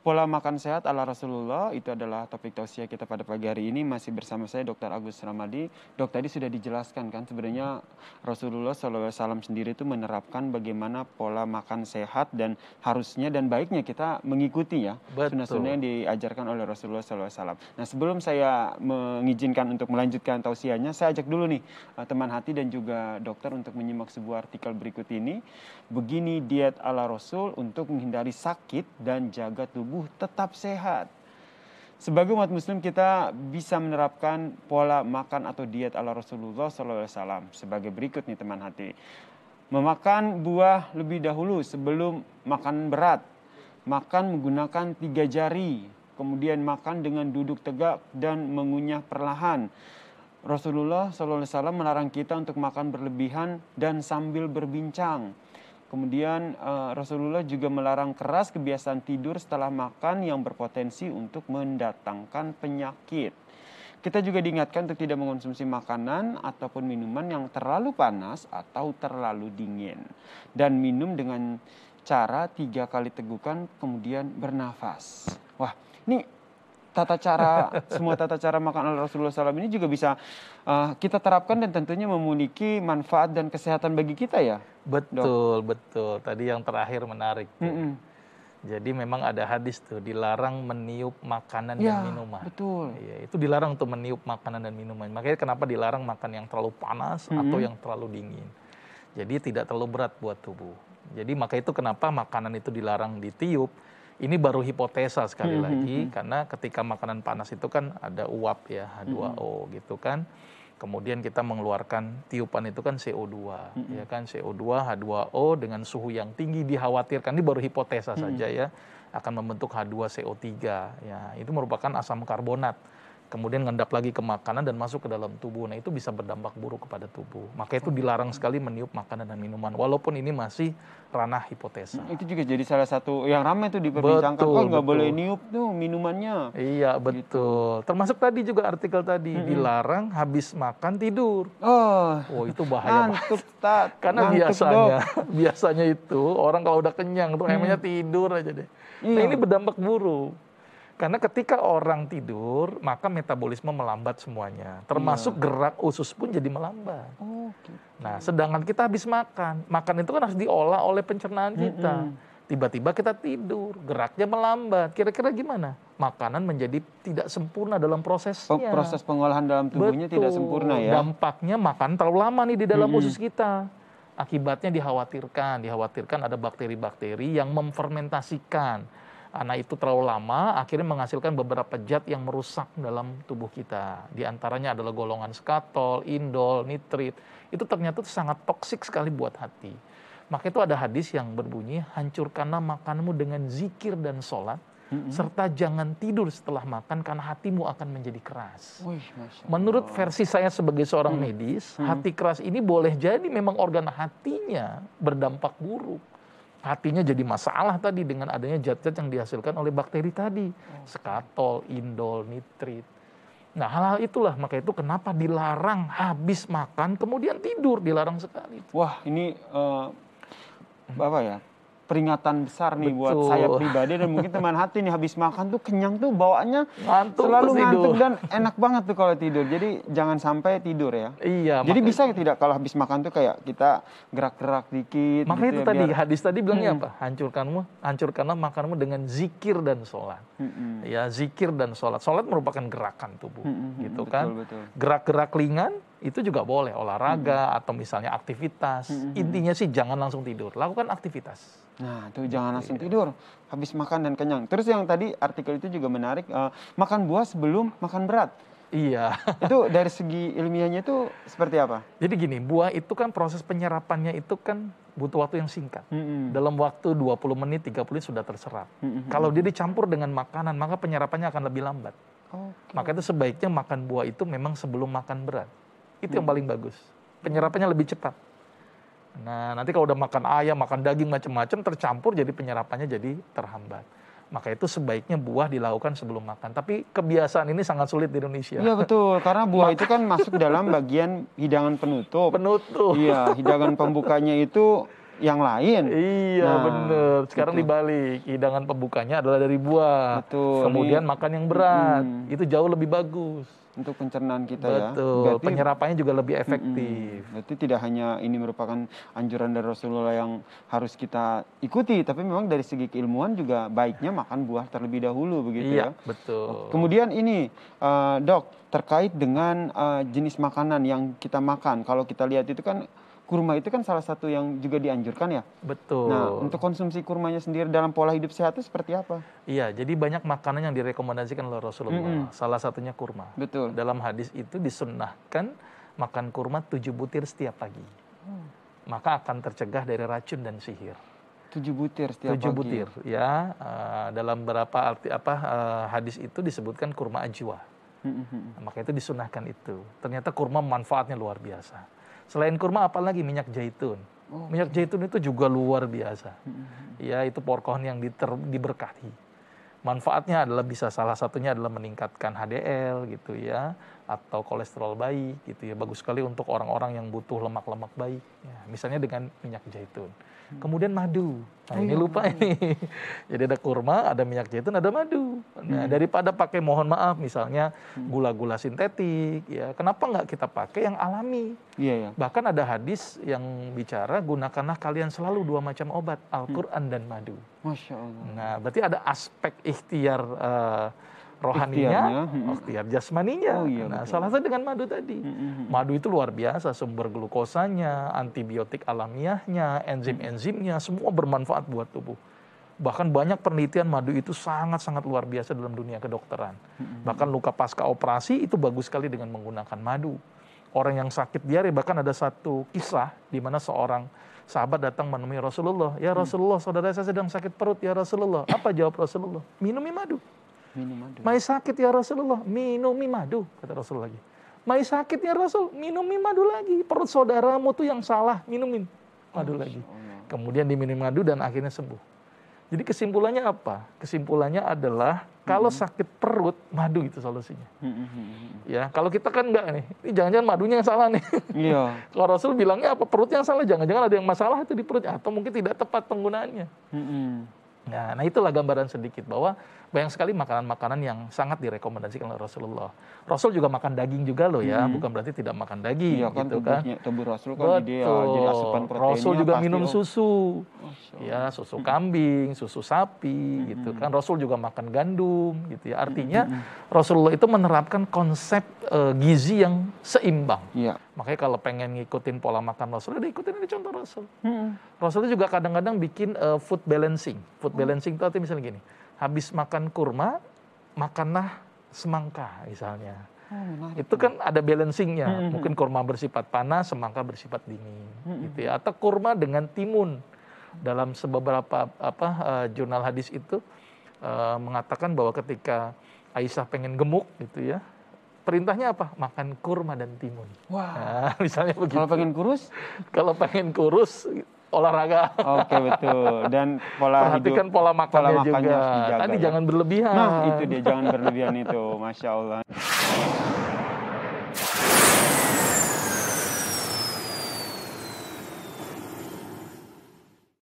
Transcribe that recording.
Pola makan sehat ala Rasulullah itu adalah topik tausiah kita pada pagi hari ini masih bersama saya Dr. Agus Ramadi. Dok tadi sudah dijelaskan kan sebenarnya Rasulullah SAW sendiri itu menerapkan bagaimana pola makan sehat dan harusnya dan baiknya kita mengikuti ya sunnah-sunnah yang diajarkan oleh Rasulullah SAW. Nah sebelum saya mengizinkan untuk melanjutkan tausiahnya saya ajak dulu nih eh, teman hati dan juga dokter untuk menyimak sebuah artikel berikut ini. Begini diet ala Rasul untuk menghindari sakit dan jaga tubuh tubuh tetap sehat. Sebagai umat muslim kita bisa menerapkan pola makan atau diet ala Rasulullah SAW sebagai berikut nih teman hati. Memakan buah lebih dahulu sebelum makan berat. Makan menggunakan tiga jari. Kemudian makan dengan duduk tegak dan mengunyah perlahan. Rasulullah SAW melarang kita untuk makan berlebihan dan sambil berbincang. Kemudian uh, Rasulullah juga melarang keras kebiasaan tidur setelah makan yang berpotensi untuk mendatangkan penyakit. Kita juga diingatkan untuk tidak mengonsumsi makanan ataupun minuman yang terlalu panas atau terlalu dingin. Dan minum dengan cara tiga kali tegukan kemudian bernafas. Wah, ini tata cara semua tata cara makan al Rasulullah SAW ini juga bisa uh, kita terapkan dan tentunya memiliki manfaat dan kesehatan bagi kita ya. Betul dok? betul. Tadi yang terakhir menarik. Mm -mm. Jadi memang ada hadis tuh dilarang meniup makanan ya, dan minuman. Betul. Iya, itu dilarang untuk meniup makanan dan minuman. Makanya kenapa dilarang makan yang terlalu panas mm -hmm. atau yang terlalu dingin. Jadi tidak terlalu berat buat tubuh. Jadi maka itu kenapa makanan itu dilarang ditiup ini baru hipotesa sekali mm -hmm. lagi hmm. karena ketika makanan panas itu kan ada uap ya H2O mm -hmm. gitu kan. Kemudian kita mengeluarkan tiupan itu kan CO2 mm -hmm. ya kan CO2 H2O dengan suhu yang tinggi dikhawatirkan ini baru hipotesa mm -hmm. saja ya akan membentuk H2CO3 ya. Itu merupakan asam karbonat kemudian ngendap lagi ke makanan dan masuk ke dalam tubuh. Nah, itu bisa berdampak buruk kepada tubuh. Maka itu dilarang sekali meniup makanan dan minuman walaupun ini masih ranah hipotesa. Itu juga jadi salah satu yang ramai tuh diperbincangkan betul, oh nggak boleh niup tuh minumannya. Iya, gitu. betul. Gitu. Termasuk tadi juga artikel tadi hmm. dilarang habis makan tidur. Oh. Oh, itu bahaya mantuk, banget. Karena mantuk, biasanya dok. biasanya itu orang kalau udah kenyang tuh hmm. emangnya mm. tidur aja deh. Nah, iya. Nah, ini berdampak buruk. Karena ketika orang tidur, maka metabolisme melambat semuanya. Termasuk yeah. gerak usus pun jadi melambat. Oh, gitu. Nah, sedangkan kita habis makan. Makan itu kan harus diolah oleh pencernaan kita. Mm -hmm. Tiba-tiba kita tidur, geraknya melambat. Kira-kira gimana? Makanan menjadi tidak sempurna dalam prosesnya. Oh, proses pengolahan dalam tubuhnya Betul. tidak sempurna ya. Dampaknya makan terlalu lama nih di dalam mm -hmm. usus kita. Akibatnya dikhawatirkan, dikhawatirkan ada bakteri-bakteri yang memfermentasikan anak itu terlalu lama akhirnya menghasilkan beberapa zat yang merusak dalam tubuh kita. Di antaranya adalah golongan skatol, indol, nitrit. Itu ternyata sangat toksik sekali buat hati. Maka itu ada hadis yang berbunyi, hancurkanlah makanmu dengan zikir dan sholat, mm-hmm. serta jangan tidur setelah makan karena hatimu akan menjadi keras. Wih, Menurut versi saya sebagai seorang mm-hmm. medis, mm-hmm. hati keras ini boleh jadi memang organ hatinya berdampak buruk hatinya jadi masalah tadi dengan adanya zat-zat yang dihasilkan oleh bakteri tadi, hmm. skatol, indol, nitrit. Nah, hal-hal itulah maka itu kenapa dilarang habis makan kemudian tidur dilarang sekali. Wah, ini uh, apa ya? peringatan besar nih Betul. buat saya pribadi dan mungkin teman hati nih habis makan tuh kenyang tuh bawaannya ngantuk selalu ngantuk dan enak banget tuh kalau tidur. Jadi jangan sampai tidur ya. Iya. Jadi bisa ya tidak kalau habis makan tuh kayak kita gerak-gerak dikit. Makanya gitu itu ya, tadi biar... hadis tadi bilangnya hmm. apa? Hancurkanmu, hancurkanlah makanmu dengan zikir dan sholat. Hmm. Ya zikir dan sholat. Sholat merupakan gerakan tubuh, hmm. hmm, hmm. gitu kan? betul, kan? Gerak-gerak lingan itu juga boleh olahraga hmm. atau misalnya aktivitas. Hmm, hmm, hmm. Intinya sih jangan langsung tidur, lakukan aktivitas. Nah, itu jangan langsung iya. tidur, habis makan dan kenyang. Terus yang tadi artikel itu juga menarik, uh, makan buah sebelum makan berat. Iya. itu dari segi ilmiahnya itu seperti apa? Jadi gini, buah itu kan proses penyerapannya itu kan butuh waktu yang singkat. -hmm. hmm. Dalam waktu 20 menit, 30 menit sudah terserap. -hmm. Kalau dia dicampur dengan makanan, maka penyerapannya akan lebih lambat. Okay. Maka itu sebaiknya makan buah itu memang sebelum makan berat. Itu hmm. yang paling bagus. Penyerapannya lebih cepat. Nah, nanti kalau udah makan ayam, makan daging macam-macam tercampur jadi penyerapannya jadi terhambat. Maka itu sebaiknya buah dilakukan sebelum makan. Tapi kebiasaan ini sangat sulit di Indonesia. Iya betul, karena buah itu kan masuk dalam bagian hidangan penutup. Penutup. Iya, hidangan pembukanya itu yang lain. Iya nah, bener. Sekarang gitu. dibalik hidangan pembukanya adalah dari buah. Betul. Kemudian Ini, makan yang berat hmm. itu jauh lebih bagus untuk pencernaan kita Betul. ya. Betul. Penyerapannya juga lebih efektif. Mm, berarti tidak hanya ini merupakan anjuran dari Rasulullah yang harus kita ikuti, tapi memang dari segi keilmuan juga baiknya makan buah terlebih dahulu begitu iya, ya. Betul. Kemudian ini uh, dok terkait dengan uh, jenis makanan yang kita makan. Kalau kita lihat itu kan kurma itu kan salah satu yang juga dianjurkan ya. Betul. Nah, untuk konsumsi kurmanya sendiri dalam pola hidup sehat itu seperti apa? Iya, jadi banyak makanan yang direkomendasikan oleh Rasulullah. Mm -hmm. Salah satunya kurma. Betul. Dalam hadis itu disunnahkan makan kurma tujuh butir setiap pagi. Hmm. Maka akan tercegah dari racun dan sihir. Tujuh butir setiap tujuh pagi. butir, ya. Uh, dalam berapa arti apa uh, hadis itu disebutkan kurma ajwa. Mm -hmm. Maka itu disunahkan itu. Ternyata kurma manfaatnya luar biasa Selain kurma apalagi minyak zaitun. Oh. Minyak iya. zaitun itu juga luar biasa. Mm-hmm. Ya itu porkohon yang diter, diberkahi. Manfaatnya adalah bisa salah satunya adalah meningkatkan HDL gitu ya, atau kolesterol bayi gitu ya bagus sekali untuk orang-orang yang butuh lemak-lemak bayi ya, misalnya dengan minyak zaitun kemudian madu nah ini lupa ini jadi ada kurma ada minyak zaitun ada madu nah hmm. daripada pakai mohon maaf misalnya hmm. gula-gula sintetik ya kenapa nggak kita pakai yang alami iya, iya. bahkan ada hadis yang bicara gunakanlah kalian selalu dua macam obat Al-Quran hmm. dan madu Masya Allah nah berarti ada aspek ikhtiar uh, rohaninya, ikhtiar jasmaninya. Oh, iya, nah, salah satu dengan madu tadi. Madu itu luar biasa sumber glukosanya, antibiotik alamiahnya, enzim-enzimnya semua bermanfaat buat tubuh. Bahkan banyak penelitian madu itu sangat-sangat luar biasa dalam dunia kedokteran. Bahkan luka pasca operasi itu bagus sekali dengan menggunakan madu. Orang yang sakit diare bahkan ada satu kisah di mana seorang sahabat datang menemui Rasulullah, "Ya mm. Rasulullah, saudara saya sedang sakit perut, ya Rasulullah." Apa jawab Rasulullah? "Minumi madu." Minum madu. Mai sakit ya Rasulullah, minum mi madu, kata Rasul lagi. Mai sakit ya Rasul, minum mi madu lagi. Perut saudaramu tuh yang salah, minumin madu lagi. Kemudian diminum madu dan akhirnya sembuh. Jadi kesimpulannya apa? Kesimpulannya adalah kalau hmm. sakit perut madu itu solusinya. Hmm, hmm, ya, kalau kita kan enggak nih. Ini jangan-jangan madunya yang salah nih. Iya. kalau Rasul bilangnya apa? Perutnya yang salah, jangan-jangan ada yang masalah itu di perut atau mungkin tidak tepat penggunaannya. Nah, nah itulah gambaran sedikit bahwa banyak sekali makanan-makanan yang sangat direkomendasikan oleh Rasulullah. Rasul juga makan daging juga loh ya, hmm. bukan berarti tidak makan daging iya, kan, gitu kan. Tubuh Rasul kan Betul. Dia asupan Rasul juga minum susu. Oh, Ya, susu kambing, susu sapi gitu hmm. gitu kan. Rasul juga makan gandum gitu ya. Artinya hmm. hmm, hmm. Rasulullah itu menerapkan konsep uh, gizi yang seimbang. Iya. Makanya kalau pengen ngikutin pola makan Rasul, ya ikutin ini contoh Rasul. Hmm. Rasul juga kadang-kadang bikin uh, food balancing, food balancing itu artinya misalnya gini, habis makan kurma, makanlah semangka misalnya. Hmm, itu kan ada balancingnya. Hmm, hmm, hmm. Mungkin kurma bersifat panas, semangka bersifat dingin, hmm. hmm gitu ya. Atau kurma dengan timun. Dalam beberapa apa uh, jurnal hadis itu uh, mengatakan bahwa ketika Aisyah pengen gemuk, gitu ya, perintahnya apa? Makan kurma dan timun. Wah. Wow. Nah, misalnya begitu. Kalau pengen kurus? Kalau pengen kurus olahraga. Oke betul. Dan pola Perhatikan hidup, pola makannya, pola makannya juga. Dijaga, Tadi ya. jangan berlebihan. Nah itu dia jangan berlebihan itu, masya Allah.